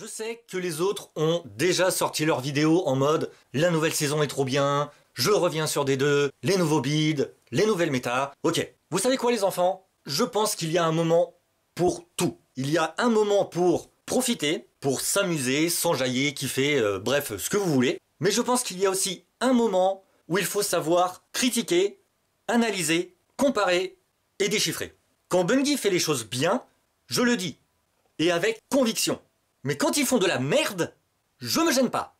Je sais que les autres ont déjà sorti leurs vidéos en mode la nouvelle saison est trop bien, je reviens sur des deux, les nouveaux bids, les nouvelles méta. Ok, vous savez quoi les enfants Je pense qu'il y a un moment pour tout. Il y a un moment pour profiter, pour s'amuser, s'enjailler, kiffer, fait euh, bref, ce que vous voulez. Mais je pense qu'il y a aussi un moment où il faut savoir critiquer, analyser, comparer et déchiffrer. Quand Bungie fait les choses bien, je le dis, et avec conviction. Mais quand ils font de la merde, je me gêne pas.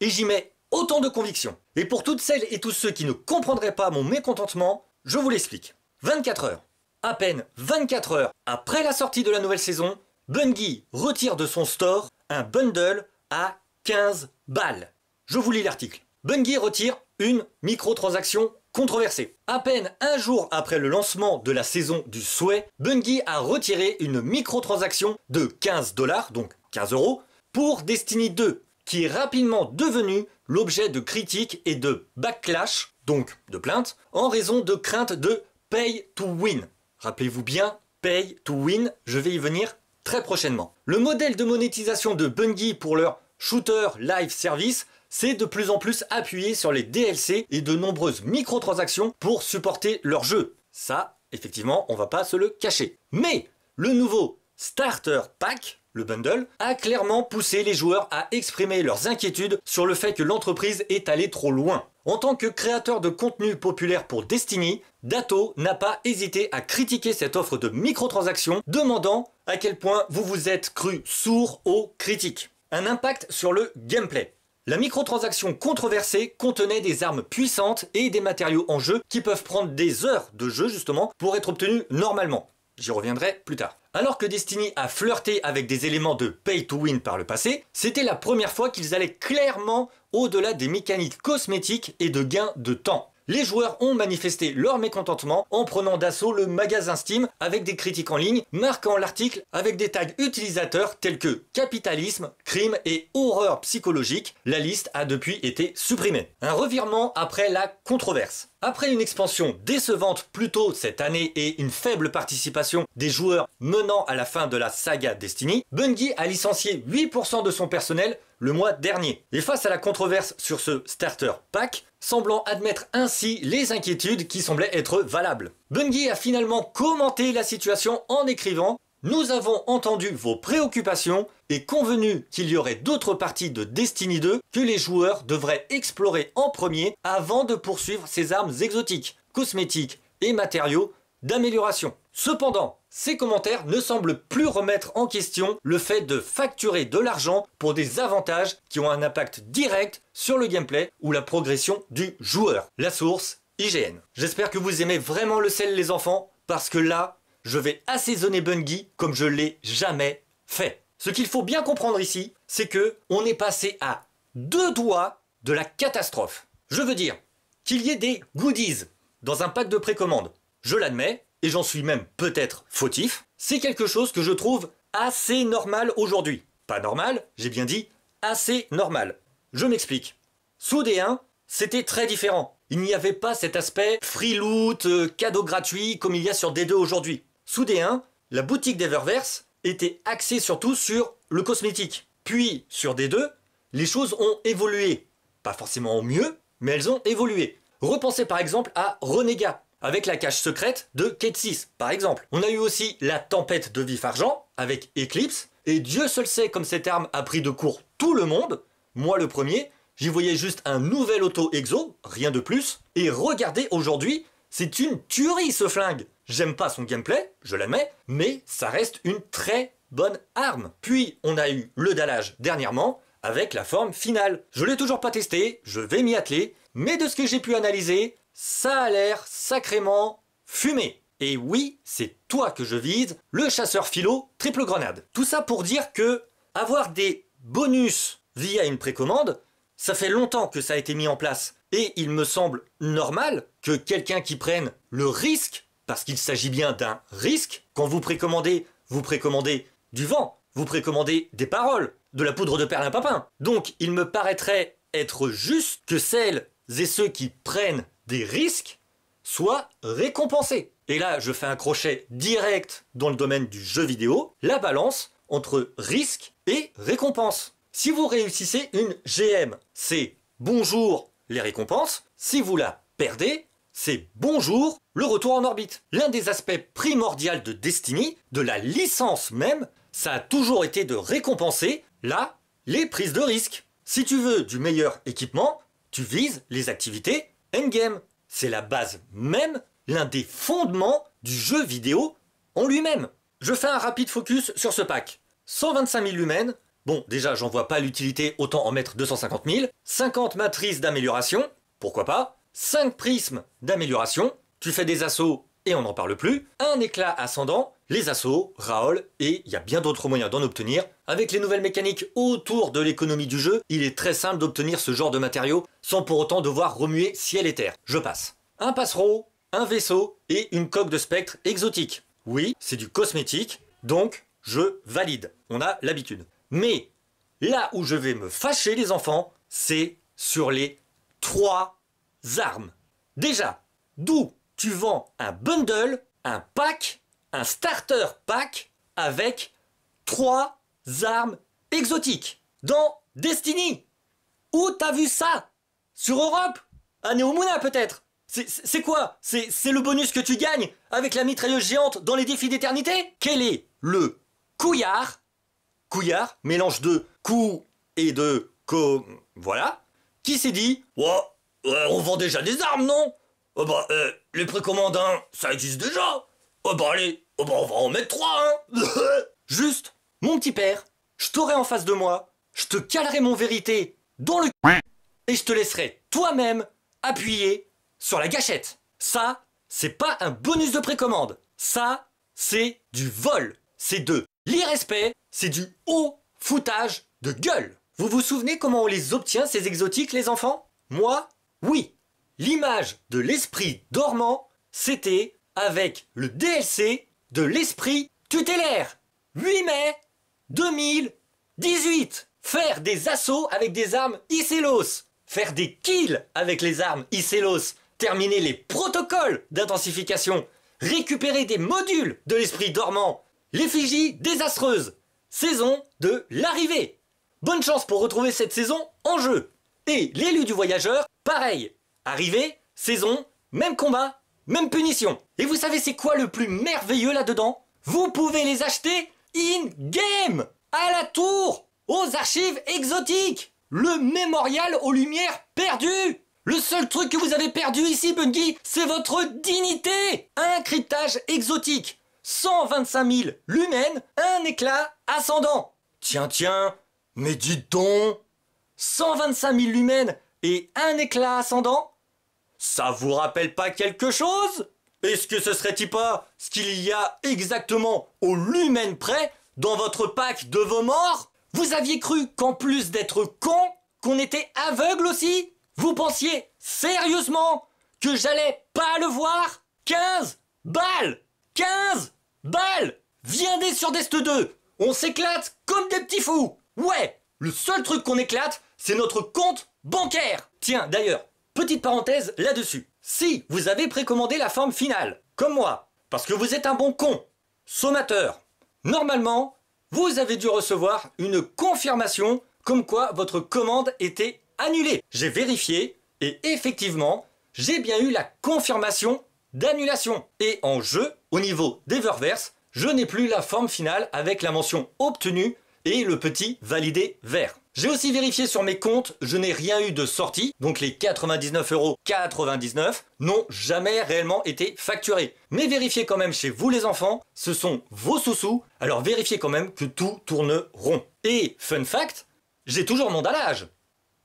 Et j'y mets autant de conviction. Et pour toutes celles et tous ceux qui ne comprendraient pas mon mécontentement, je vous l'explique. 24 heures. À peine 24 heures après la sortie de la nouvelle saison, Bungie retire de son store un bundle à 15 balles. Je vous lis l'article. Bungie retire une microtransaction controversée. À peine un jour après le lancement de la saison du souhait, Bungie a retiré une microtransaction de 15 dollars, donc 15 euros, pour Destiny 2, qui est rapidement devenu l'objet de critiques et de backlash, donc de plaintes, en raison de craintes de pay to win. Rappelez-vous bien, pay to win, je vais y venir très prochainement. Le modèle de monétisation de Bungie pour leur shooter live service c'est de plus en plus appuyé sur les DLC et de nombreuses microtransactions pour supporter leur jeu. Ça, effectivement, on va pas se le cacher. Mais le nouveau Starter Pack, le bundle, a clairement poussé les joueurs à exprimer leurs inquiétudes sur le fait que l'entreprise est allée trop loin. En tant que créateur de contenu populaire pour Destiny, Dato n'a pas hésité à critiquer cette offre de microtransactions, demandant à quel point vous vous êtes cru sourd aux critiques. Un impact sur le gameplay. La microtransaction controversée contenait des armes puissantes et des matériaux en jeu qui peuvent prendre des heures de jeu justement pour être obtenus normalement. J'y reviendrai plus tard. Alors que Destiny a flirté avec des éléments de pay to win par le passé, c'était la première fois qu'ils allaient clairement au-delà des mécaniques cosmétiques et de gains de temps les joueurs ont manifesté leur mécontentement en prenant d'assaut le magasin Steam avec des critiques en ligne, marquant l'article avec des tags utilisateurs tels que capitalisme, crime et horreur psychologique. La liste a depuis été supprimée. Un revirement après la controverse. Après une expansion décevante plus tôt cette année et une faible participation des joueurs menant à la fin de la saga Destiny, Bungie a licencié 8% de son personnel le mois dernier. Et face à la controverse sur ce starter pack, semblant admettre ainsi les inquiétudes qui semblaient être valables. Bungie a finalement commenté la situation en écrivant nous avons entendu vos préoccupations et convenu qu'il y aurait d'autres parties de Destiny 2 que les joueurs devraient explorer en premier avant de poursuivre ces armes exotiques, cosmétiques et matériaux d'amélioration. Cependant, ces commentaires ne semblent plus remettre en question le fait de facturer de l'argent pour des avantages qui ont un impact direct sur le gameplay ou la progression du joueur. La source, IGN. J'espère que vous aimez vraiment le sel les enfants, parce que là, je vais assaisonner Bungie comme je l'ai jamais fait. Ce qu'il faut bien comprendre ici, c'est que on est passé à deux doigts de la catastrophe. Je veux dire qu'il y ait des goodies dans un pack de précommande. Je l'admets, et j'en suis même peut-être fautif, c'est quelque chose que je trouve assez normal aujourd'hui. Pas normal, j'ai bien dit assez normal. Je m'explique. Sous D1, c'était très différent. Il n'y avait pas cet aspect free loot, euh, cadeau gratuit comme il y a sur D2 aujourd'hui. Sous D1, la boutique d'Eververse était axée surtout sur le cosmétique. Puis sur D2, les choses ont évolué. Pas forcément au mieux, mais elles ont évolué. Repensez par exemple à Renega, avec la cache secrète de 6, par exemple. On a eu aussi la tempête de vif argent avec Eclipse, et Dieu seul sait comme cette arme a pris de court tout le monde, moi le premier, j'y voyais juste un nouvel auto-exo, rien de plus, et regardez aujourd'hui, c'est une tuerie ce flingue J'aime pas son gameplay, je l'admets, mais ça reste une très bonne arme. Puis on a eu le dallage dernièrement, avec la forme finale. Je l'ai toujours pas testé, je vais m'y atteler, mais de ce que j'ai pu analyser, ça a l'air sacrément fumé. Et oui, c'est toi que je vise, le chasseur philo triple grenade. Tout ça pour dire que avoir des bonus via une précommande, ça fait longtemps que ça a été mis en place. Et il me semble normal que quelqu'un qui prenne le risque, parce qu'il s'agit bien d'un risque, quand vous précommandez, vous précommandez du vent, vous précommandez des paroles, de la poudre de papin. Donc il me paraîtrait être juste que celle et ceux qui prennent des risques soient récompensés. Et là, je fais un crochet direct dans le domaine du jeu vidéo, la balance entre risque et récompense. Si vous réussissez une GM, c'est bonjour les récompenses. Si vous la perdez, c'est bonjour le retour en orbite. L'un des aspects primordiaux de Destiny, de la licence même, ça a toujours été de récompenser, là, les prises de risque. Si tu veux du meilleur équipement, tu vises les activités endgame. C'est la base même, l'un des fondements du jeu vidéo en lui-même. Je fais un rapide focus sur ce pack. 125 000 lumens, bon déjà j'en vois pas l'utilité, autant en mettre 250 000. 50 matrices d'amélioration, pourquoi pas. 5 prismes d'amélioration, tu fais des assauts et on n'en parle plus. Un éclat ascendant, les assauts, Raoul, et il y a bien d'autres moyens d'en obtenir. Avec les nouvelles mécaniques autour de l'économie du jeu, il est très simple d'obtenir ce genre de matériaux sans pour autant devoir remuer ciel et terre. Je passe. Un passereau, un vaisseau et une coque de spectre exotique. Oui, c'est du cosmétique, donc je valide. On a l'habitude. Mais là où je vais me fâcher les enfants, c'est sur les trois armes. Déjà, d'où tu vends un bundle, un pack un starter pack avec trois armes exotiques dans Destiny. Où t'as vu ça Sur Europe À Neomuna peut-être C'est quoi C'est le bonus que tu gagnes avec la mitrailleuse géante dans les défis d'éternité Quel est le couillard Couillard, mélange de cou et de co... Voilà. Qui s'est dit euh, on vend déjà des armes, non oh bah, euh, les précommandes, ça existe déjà Oh bah allez, oh bah on va en mettre trois, hein Juste, mon petit père, je t'aurai en face de moi, je te calerai mon vérité dans le et je te laisserai toi-même appuyer sur la gâchette. Ça, c'est pas un bonus de précommande. Ça, c'est du vol. C'est de l'irrespect, c'est du haut foutage de gueule. Vous vous souvenez comment on les obtient, ces exotiques, les enfants Moi, oui. L'image de l'esprit dormant, c'était avec le DLC de l'esprit tutélaire. 8 mai 2018. Faire des assauts avec des armes Icelos. Faire des kills avec les armes Icelos. Terminer les protocoles d'intensification. Récupérer des modules de l'esprit dormant. L'effigie désastreuse. Saison de l'arrivée. Bonne chance pour retrouver cette saison en jeu. Et l'élu du voyageur, pareil. Arrivée, saison, même combat, même punition. Et vous savez c'est quoi le plus merveilleux là-dedans Vous pouvez les acheter in-game À la tour Aux archives exotiques Le mémorial aux lumières perdues le seul truc que vous avez perdu ici, Bungie, c'est votre dignité Un cryptage exotique, 125 000 lumens, un éclat ascendant Tiens, tiens, mais dites donc 125 000 lumens et un éclat ascendant ça vous rappelle pas quelque chose Est-ce que ce serait-il pas ce qu'il y a exactement au lumen près dans votre pack de vos morts Vous aviez cru qu'en plus d'être con, qu'on était aveugle aussi Vous pensiez sérieusement que j'allais pas le voir 15 balles 15 balles Viendez sur Dest 2 On s'éclate comme des petits fous Ouais Le seul truc qu'on éclate, c'est notre compte bancaire Tiens, d'ailleurs, Petite parenthèse là-dessus. Si vous avez précommandé la forme finale, comme moi, parce que vous êtes un bon con, sommateur, normalement, vous avez dû recevoir une confirmation comme quoi votre commande était annulée. J'ai vérifié et effectivement, j'ai bien eu la confirmation d'annulation. Et en jeu, au niveau d'Eververse, je n'ai plus la forme finale avec la mention obtenue et le petit validé vert. J'ai aussi vérifié sur mes comptes, je n'ai rien eu de sortie, donc les 99,99€ n'ont jamais réellement été facturés. Mais vérifiez quand même chez vous les enfants, ce sont vos sous-sous, alors vérifiez quand même que tout tourne rond. Et, fun fact, j'ai toujours mon dallage.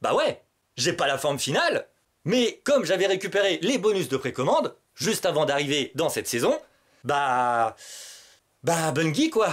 Bah ouais, j'ai pas la forme finale, mais comme j'avais récupéré les bonus de précommande, juste avant d'arriver dans cette saison, bah... Bah Bungie quoi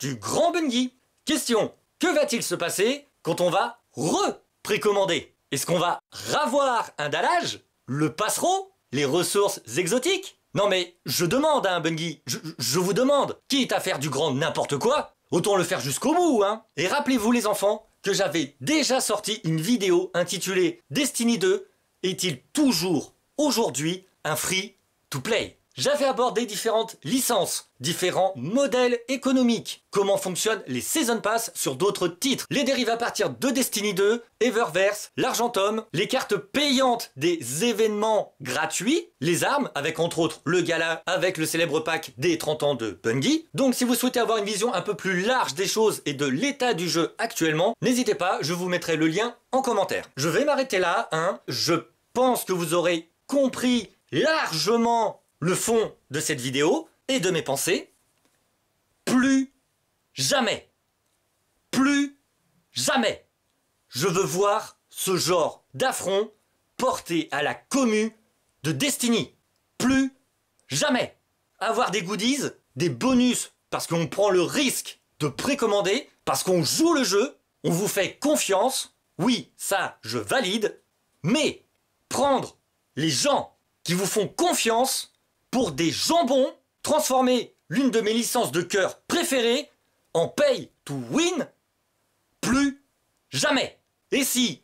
Du grand Bungie Question, que va-t-il se passer quand on va re-précommander Est-ce qu'on va ravoir un dallage Le passereau Les ressources exotiques Non mais je demande, à hein, Bungie, je, je vous demande, quitte à faire du grand n'importe quoi, autant le faire jusqu'au bout, hein Et rappelez-vous les enfants que j'avais déjà sorti une vidéo intitulée Destiny 2 est-il toujours aujourd'hui un free to play j'avais abordé différentes licences, différents modèles économiques, comment fonctionnent les Season Pass sur d'autres titres, les dérives à partir de Destiny 2, Eververse, l'Argentum, les cartes payantes des événements gratuits, les armes, avec entre autres le gala, avec le célèbre pack des 30 ans de Bungie. Donc si vous souhaitez avoir une vision un peu plus large des choses et de l'état du jeu actuellement, n'hésitez pas, je vous mettrai le lien en commentaire. Je vais m'arrêter là, hein. je pense que vous aurez compris largement le fond de cette vidéo et de mes pensées. Plus jamais, plus jamais, je veux voir ce genre d'affront porté à la commu de Destiny. Plus jamais. Avoir des goodies, des bonus, parce qu'on prend le risque de précommander, parce qu'on joue le jeu, on vous fait confiance. Oui, ça, je valide. Mais prendre les gens qui vous font confiance pour des jambons, transformer l'une de mes licences de cœur préférées en pay to win plus jamais. Et si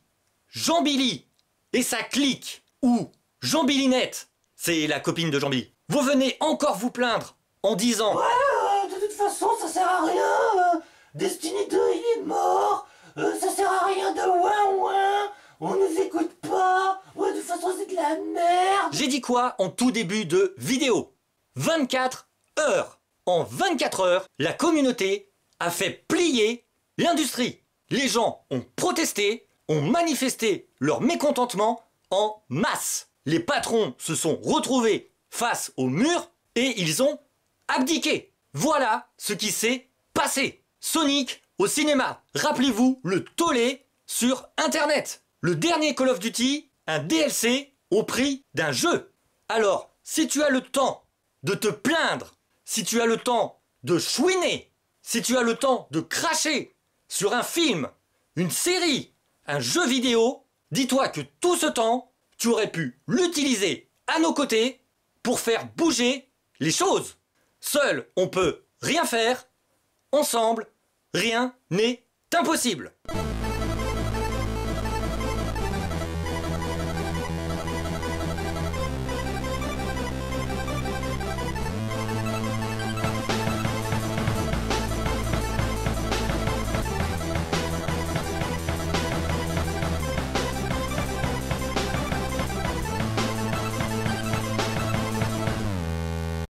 Jean Billy et sa clique ou Jean Billinette, c'est la copine de Jean Billy, vous venez encore vous plaindre en disant Ouais, euh, de toute façon, ça sert à rien. Euh. Destiny 2, il est mort. Euh, ça sert à rien de ouin ouin. On nous écoute pas Ouais, de toute façon, c'est de la merde J'ai dit quoi en tout début de vidéo 24 heures En 24 heures, la communauté a fait plier l'industrie. Les gens ont protesté, ont manifesté leur mécontentement en masse. Les patrons se sont retrouvés face au mur et ils ont abdiqué. Voilà ce qui s'est passé. Sonic au cinéma. Rappelez-vous le tollé sur Internet le dernier Call of Duty, un DLC au prix d'un jeu. Alors, si tu as le temps de te plaindre, si tu as le temps de chouiner, si tu as le temps de cracher sur un film, une série, un jeu vidéo, dis-toi que tout ce temps, tu aurais pu l'utiliser à nos côtés pour faire bouger les choses. Seul, on peut rien faire. Ensemble, rien n'est impossible.